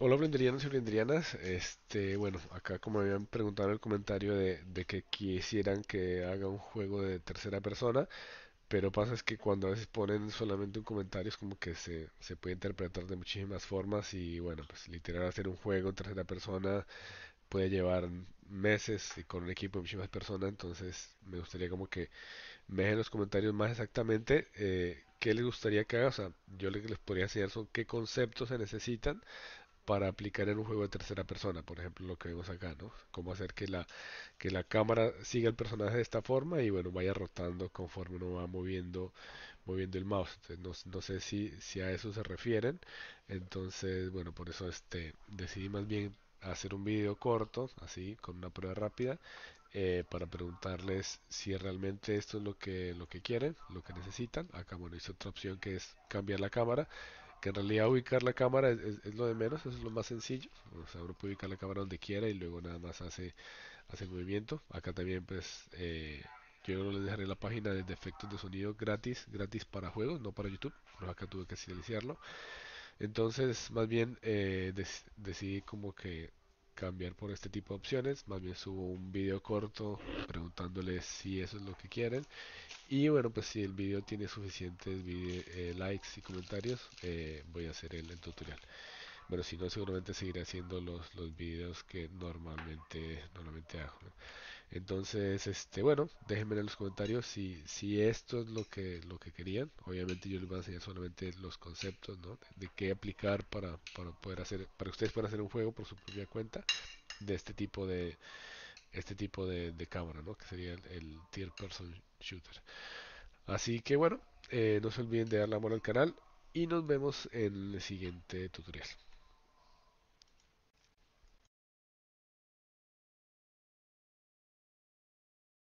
Hola Blenderianos y Blenderianas, este, bueno, acá como habían preguntado en el comentario de, de, que quisieran que haga un juego de tercera persona, pero pasa es que cuando a veces ponen solamente un comentario es como que se, se puede interpretar de muchísimas formas y bueno, pues literal hacer un juego en tercera persona puede llevar meses y con un equipo de muchísimas personas, entonces me gustaría como que me dejen los comentarios más exactamente eh, qué les gustaría que haga, o sea, yo les, les podría enseñar son qué conceptos se necesitan para aplicar en un juego de tercera persona, por ejemplo, lo que vemos acá, ¿no? Cómo hacer que la, que la cámara siga el personaje de esta forma y bueno, vaya rotando conforme uno va moviendo, moviendo el mouse. no, sé si, si a eso se refieren. Entonces, bueno, por eso este, decidí más bien hacer un video corto, así, con una prueba rápida, eh, para preguntarles si realmente esto es lo que, lo que quieren, lo que necesitan. Acá, bueno, hice otra opción que es cambiar la cámara que en realidad ubicar la cámara es, lo de menos, eso es lo más sencillo. O sea, uno puede ubicar la cámara donde quiera y luego nada más hace, hace movimiento. Acá también pues eh, yo no les dejaré la página de efectos de sonido gratis, gratis para juegos, no para YouTube, pero acá tuve que silenciarlo. Entonces más bien eh, decidí como que cambiar por este tipo de opciones. Más bien subo un video corto preguntándoles si eso es lo que quieren. Y bueno, pues si el video tiene suficientes eh, likes y comentarios, eh, voy a hacer el, tutorial. Pero si no, seguramente seguiré haciendo los, los videos que normalmente, normalmente hago. Entonces, este, bueno, déjenme en los comentarios si, si esto es lo que, lo que querían. Obviamente yo les voy a enseñar solamente los conceptos, ¿no? De, qué aplicar para, para, poder hacer, para que ustedes puedan hacer un juego por su propia cuenta de este tipo de este tipo de, cámara, Que sería el, Tier Person Shooter. Así que bueno, eh, no se olviden de darle amor al canal y nos vemos en el siguiente tutorial.